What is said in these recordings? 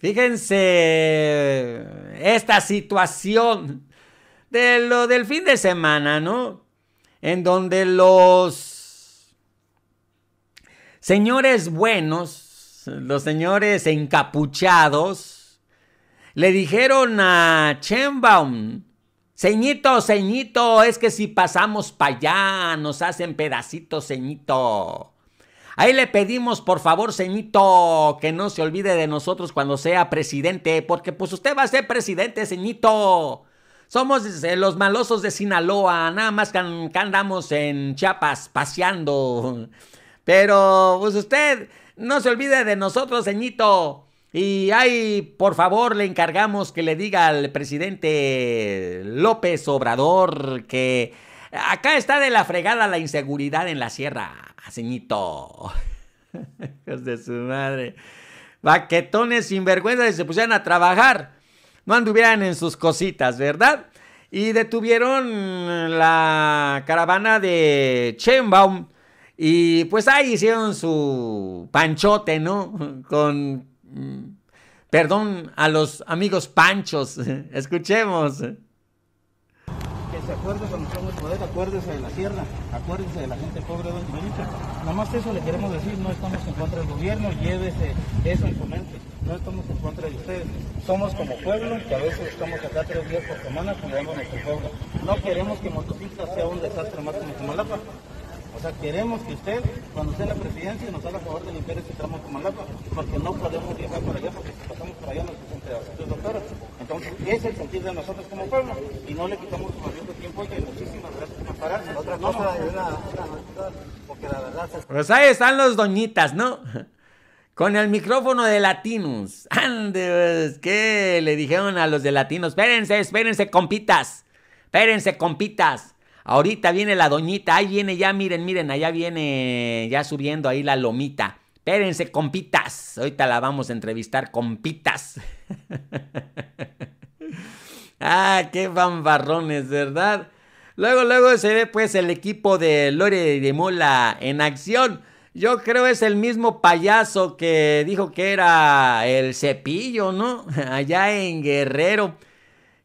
Fíjense esta situación de lo del fin de semana, ¿no? En donde los señores buenos, los señores encapuchados, le dijeron a Chenbaum, señito, señito, es que si pasamos para allá nos hacen pedacitos, señito. Ahí le pedimos, por favor, ceñito, que no se olvide de nosotros cuando sea presidente, porque pues usted va a ser presidente, señito. Somos los malosos de Sinaloa, nada más que, andamos en Chiapas paseando. Pero pues usted no se olvide de nosotros, señito. Y ahí, por favor, le encargamos que le diga al presidente López Obrador que acá está de la fregada la inseguridad en la sierra ceñito. Hijos de su madre. Baquetones vergüenza y se pusieran a trabajar. No anduvieran en sus cositas, ¿verdad? Y detuvieron la caravana de Chembaum, Y pues ahí hicieron su panchote, ¿no? Con. Mm, perdón a los amigos panchos. Escuchemos. Que se poder, acuérdese de la sierra, acuérdese de la gente pobre de Benito. Nada más eso le queremos decir, no estamos en contra del gobierno, llévese eso en su mente, no estamos en contra de ustedes. Somos como pueblo, que a veces estamos acá tres días por semana cuidando nuestro pueblo. No queremos que Motocicleta sea un desastre más como Comalapa. O sea, queremos que usted, cuando sea la presidencia, nos haga favor de limpiar este tramo de Comalapa, porque no podemos viajar para allá, porque si pasamos para allá nos dicen Entonces, ese es el sentido de nosotros como pueblo, y no le quitamos su de tiempo y muchísimas pues ahí están los doñitas, ¿no? Con el micrófono de Latinos. Andes, pues, ¿qué le dijeron a los de Latinos? Espérense, espérense, compitas. Espérense, compitas. Ahorita viene la doñita. Ahí viene ya, miren, miren, allá viene ya subiendo ahí la lomita. Espérense, compitas. Ahorita la vamos a entrevistar, compitas. ah, qué bambarrones, ¿verdad? Luego, luego se ve pues el equipo de Lore de Mola en acción. Yo creo es el mismo payaso que dijo que era el cepillo, ¿no? Allá en Guerrero,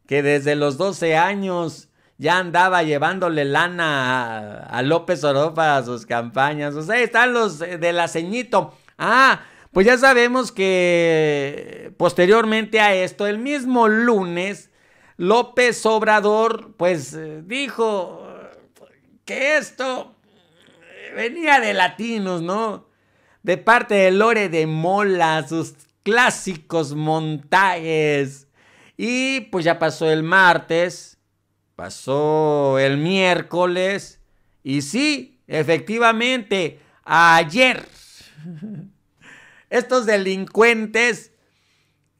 que desde los 12 años ya andaba llevándole lana a, López Obrador para sus campañas. O sea, están los de la ceñito. Ah, pues ya sabemos que posteriormente a esto, el mismo lunes, López Obrador, pues eh, dijo que esto venía de latinos, ¿no? De parte de Lore de Mola, sus clásicos montajes. Y pues ya pasó el martes, pasó el miércoles, y sí, efectivamente, ayer estos delincuentes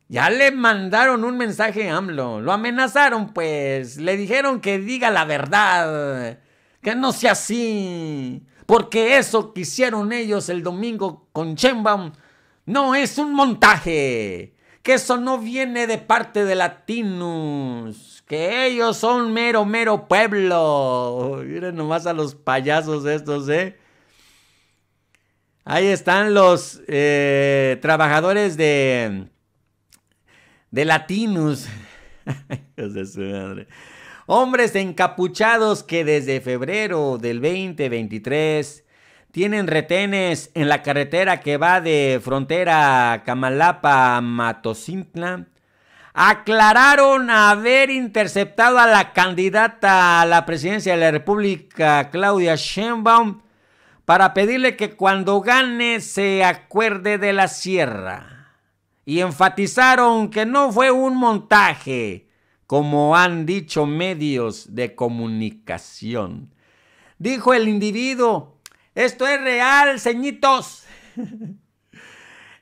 ya le mandaron un mensaje a AMLO. Lo amenazaron, pues. Le dijeron que diga la verdad. Que no sea así. Porque eso que hicieron ellos el domingo con Chembaum. no es un montaje. Que eso no viene de parte de latinos. Que ellos son mero, mero pueblo. Miren nomás a los payasos estos, ¿eh? Ahí están los eh, trabajadores de de latinos. Hombres encapuchados que desde febrero del 2023 tienen retenes en la carretera que va de frontera Camalapa a Matosintla. Aclararon haber interceptado a la candidata a la presidencia de la República, Claudia Sheinbaum, para pedirle que cuando gane se acuerde de la sierra y enfatizaron que no fue un montaje, como han dicho medios de comunicación. Dijo el individuo, esto es real, ceñitos.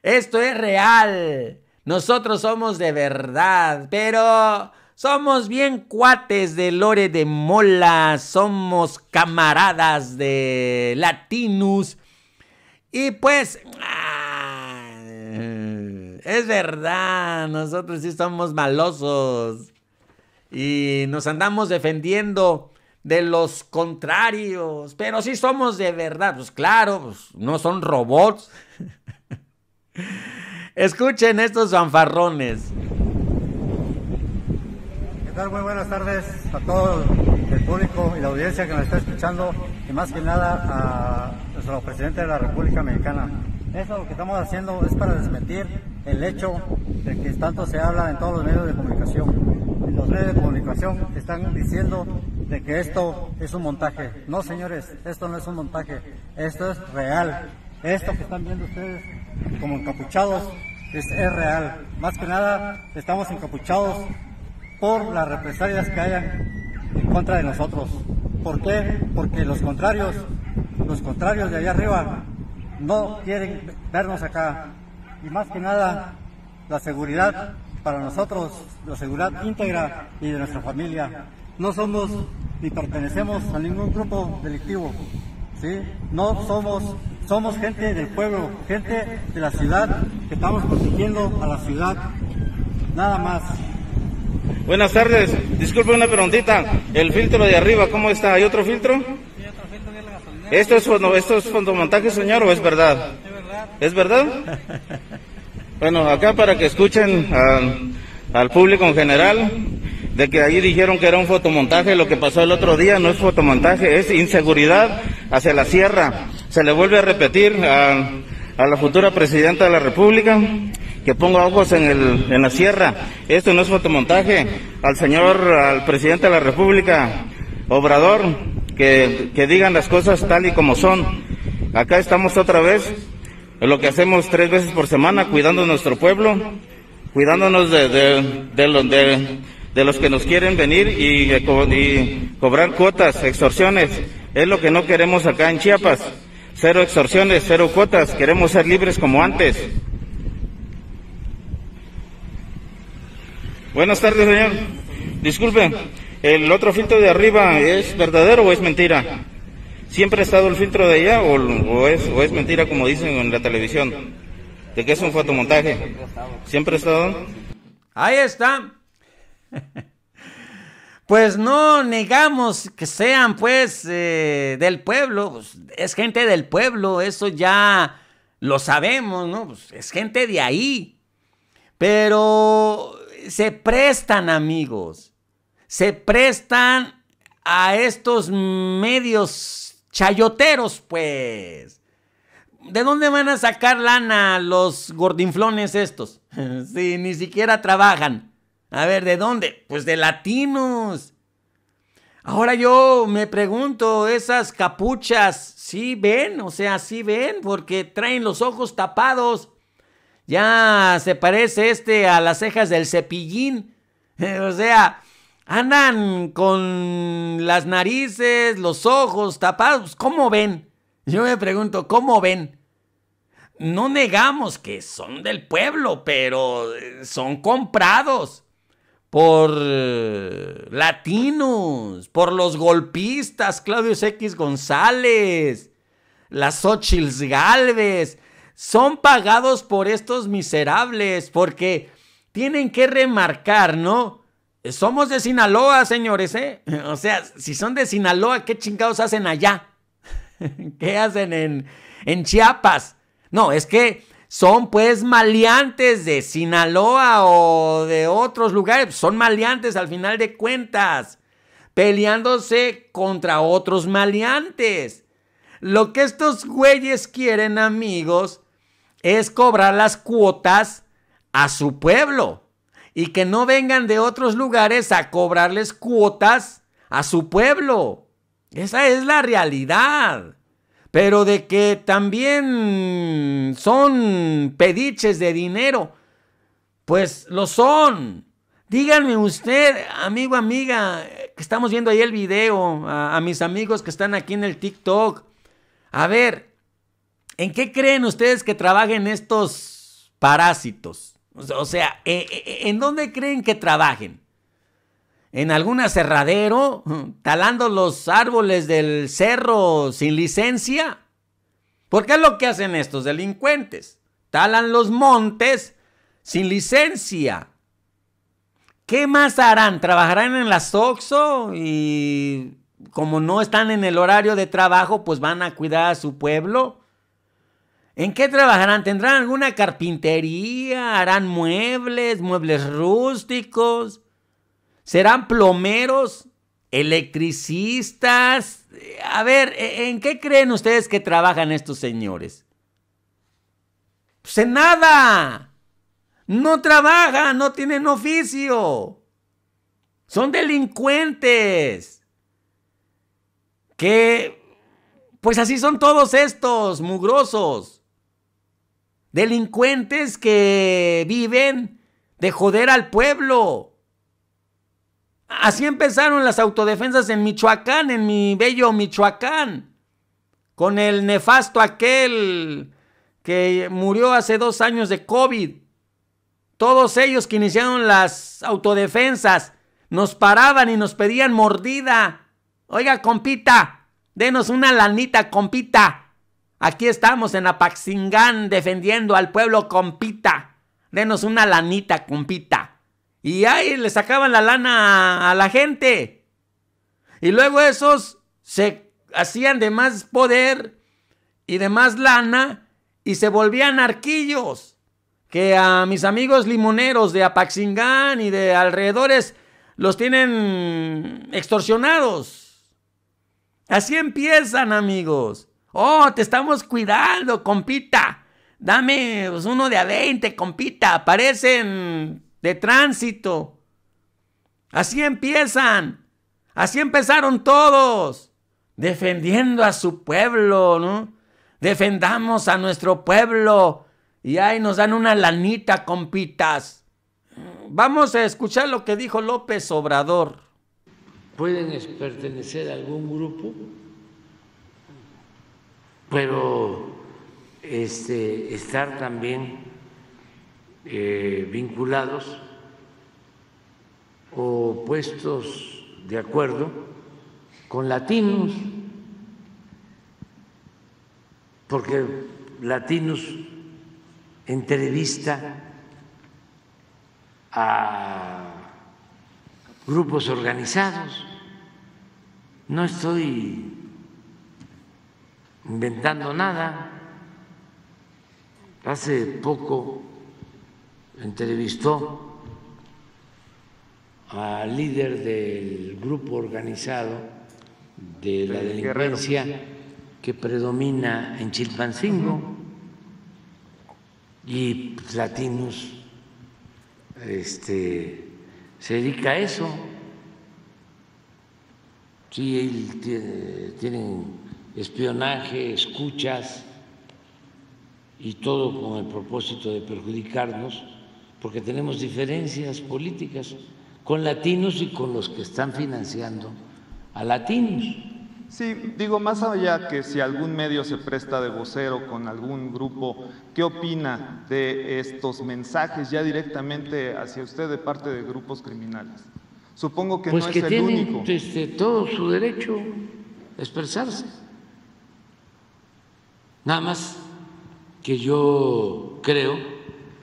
esto es real. Nosotros somos de verdad, pero somos bien cuates de Lore de Mola, somos camaradas de Latinus. Y pues... Ah, es verdad, nosotros sí somos malosos. Y nos andamos defendiendo de los contrarios. Pero sí somos de verdad. Pues claro, pues, no son robots. Escuchen estos fanfarrones. ¿Qué tal? Muy buenas tardes a todo el público y la audiencia que nos está escuchando y más que nada a nuestro presidente de la República Mexicana. Eso lo que estamos haciendo es para desmentir el hecho de que tanto se habla en todos los medios de comunicación. Los medios de comunicación están diciendo de que esto es un montaje. No, señores, esto no es un montaje, esto es real. Esto que están viendo ustedes como encapuchados es, es real. Más que nada, estamos encapuchados por las represalias que hayan en contra de nosotros. ¿Por qué? Porque los contrarios, los contrarios de allá arriba, no quieren vernos acá y más que nada la seguridad para nosotros, la seguridad íntegra y de nuestra familia. No somos ni pertenecemos a ningún grupo delictivo, ¿sí? No somos, somos gente del pueblo, gente de la ciudad, que estamos protegiendo a la ciudad, nada más. Buenas tardes, disculpe una preguntita, el filtro de arriba, ¿cómo está? ¿Hay otro filtro? Sí, otro filtro la ¿Esto es, esto es fondomontaje, señor, o es verdad? Es verdad. ¿Es verdad? Bueno, acá para que escuchen al, público en general, de que ahí dijeron que era un fotomontaje, lo que pasó el otro día no es fotomontaje, es inseguridad hacia la sierra. Se le vuelve a repetir a, la futura presidenta de la República que ponga ojos en, el, en la sierra. Esto no es fotomontaje. Al señor, al presidente de la República, Obrador, que, que digan las cosas tal y como son. Acá estamos otra vez es lo que hacemos tres veces por semana, cuidando nuestro pueblo, cuidándonos de, los que nos quieren venir y, eh, y cobrar cuotas, extorsiones. Es lo que no queremos acá en Chiapas. Cero extorsiones, cero cuotas. Queremos ser libres como antes. Buenas tardes, señor. Disculpe, ¿el otro filtro de arriba es verdadero o es mentira? ¿Siempre ha estado el filtro de ella o, es, mentira como dicen en la televisión? ¿De que es un fotomontaje? ¿Siempre ha estado? Ahí está. Pues no negamos que sean pues eh, del pueblo, pues, es gente del pueblo, eso ya lo sabemos, ¿no? Pues, es gente de ahí. Pero se prestan amigos, se prestan a estos medios chayoteros, pues. ¿De dónde van a sacar lana los gordinflones estos? si ni siquiera trabajan. A ver, ¿de dónde? Pues de latinos. Ahora yo me pregunto, esas capuchas, ¿sí ven? O sea, ¿sí ven? Porque traen los ojos tapados. Ya se parece este a las cejas del cepillín. o sea, Andan con las narices, los ojos tapados. ¿Cómo ven? Yo me pregunto, ¿cómo ven? No negamos que son del pueblo, pero eh, son comprados por eh, latinos, por los golpistas, Claudio X González, las Ochils Galvez. Son pagados por estos miserables porque tienen que remarcar, ¿no? somos de Sinaloa, señores, ¿eh? O sea, si son de Sinaloa, ¿qué chingados hacen allá? ¿Qué hacen en, en Chiapas? No, es que son pues maleantes de Sinaloa o de otros lugares. Son maleantes al final de cuentas, peleándose contra otros maleantes. Lo que estos güeyes quieren, amigos, es cobrar las cuotas a su pueblo y que no vengan de otros lugares a cobrarles cuotas a su pueblo. Esa es la realidad. Pero de que también son pediches de dinero, pues lo son. Díganme usted, amigo, amiga, que estamos viendo ahí el video, a, mis amigos que están aquí en el TikTok. A ver, ¿en qué creen ustedes que trabajen estos parásitos? O sea, eh, eh, eh, ¿en dónde creen que trabajen? ¿En algún aserradero? ¿Talando los árboles del cerro sin licencia? ¿Por qué es lo que hacen estos delincuentes. Talan los montes sin licencia. ¿Qué más harán? ¿Trabajarán en la SOXO? Y como no están en el horario de trabajo, pues van a cuidar a su pueblo. ¿En qué trabajarán? ¿Tendrán alguna carpintería? ¿Harán muebles? ¿Muebles rústicos? ¿Serán plomeros? ¿Electricistas? A ver, ¿e, ¿en qué creen ustedes que trabajan estos señores? Pues en nada. No trabajan, no tienen oficio. Son delincuentes. Que, pues así son todos estos, mugrosos. Delincuentes que viven de joder al pueblo. Así empezaron las autodefensas en Michoacán, en mi bello Michoacán, con el nefasto aquel que murió hace dos años de COVID. Todos ellos que iniciaron las autodefensas nos paraban y nos pedían mordida. Oiga, compita, denos una lanita, compita. Aquí estamos en Apaxingán defendiendo al pueblo compita. Denos una lanita, compita. Y ahí le sacaban la lana a la gente. Y luego esos se hacían de más poder y de más lana y se volvían arquillos. Que a mis amigos limoneros de Apaxingán y de alrededores los tienen extorsionados. Así empiezan, amigos. Oh, te estamos cuidando, compita. Dame pues, uno de a 20, compita. Aparecen de tránsito. Así empiezan. Así empezaron todos. Defendiendo a su pueblo, ¿no? Defendamos a nuestro pueblo. Y ahí nos dan una lanita, compitas. Vamos a escuchar lo que dijo López Obrador. Pueden pertenecer a algún grupo pero este, estar también eh, vinculados o puestos de acuerdo con latinos, porque latinos entrevista a grupos organizados. No estoy inventando nada. Hace poco entrevistó al líder del grupo organizado de la delincuencia que predomina en Chilpancingo y Latinos este, se dedica a eso. Sí, tienen espionaje, escuchas y todo con el propósito de perjudicarnos, porque tenemos diferencias políticas con latinos y con los que están financiando a latinos. Sí, digo, más allá que si algún medio se presta de vocero con algún grupo, ¿qué opina de estos mensajes ya directamente hacia usted de parte de grupos criminales? Supongo que pues no es el único. Pues que todo su derecho a expresarse. Nada más que yo creo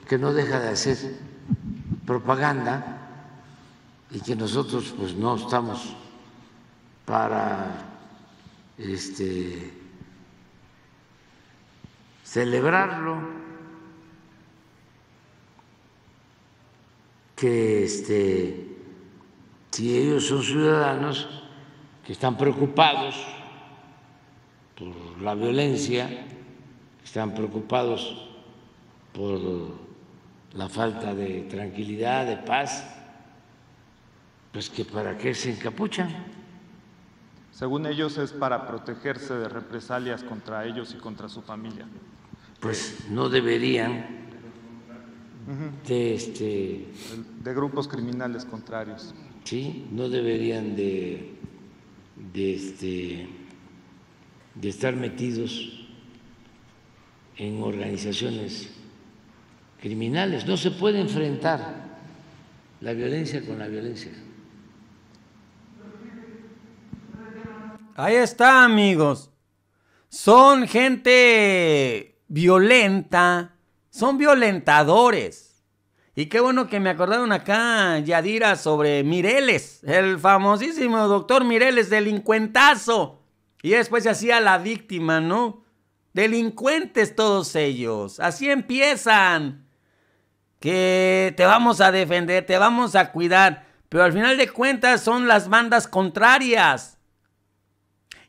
que no deja de hacer propaganda y que nosotros pues no estamos para este celebrarlo que este si ellos son ciudadanos que están preocupados por la violencia están preocupados por la falta de tranquilidad, de paz, pues que para qué se encapuchan. Según ellos es para protegerse de represalias contra ellos y contra su familia. Pues no deberían de este de grupos criminales contrarios. Sí, no deberían de este de estar metidos en organizaciones criminales. No se puede enfrentar la violencia con la violencia. Ahí está, amigos. Son gente violenta, son violentadores. Y qué bueno que me acordaron acá, Yadira, sobre Mireles, el famosísimo doctor Mireles, delincuentazo. Y después se hacía la víctima, ¿no? Delincuentes todos ellos. Así empiezan. Que te vamos a defender, te vamos a cuidar. Pero al final de cuentas son las bandas contrarias.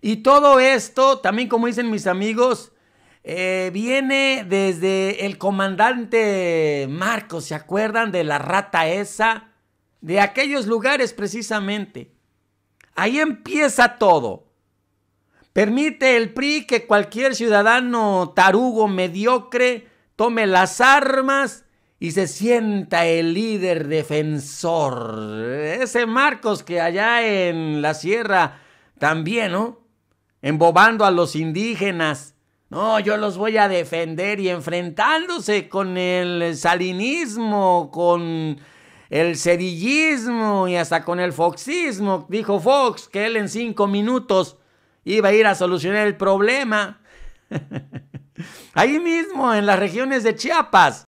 Y todo esto, también como dicen mis amigos, eh, viene desde el comandante Marcos, ¿se acuerdan de la rata esa? De aquellos lugares precisamente. Ahí empieza todo. Permite el PRI que cualquier ciudadano tarugo mediocre tome las armas y se sienta el líder defensor. Ese Marcos que allá en la sierra también, ¿no? Embobando a los indígenas. No, yo los voy a defender y enfrentándose con el salinismo, con el sedillismo y hasta con el foxismo. Dijo Fox que él en cinco minutos iba a ir a solucionar el problema. Ahí mismo, en las regiones de Chiapas,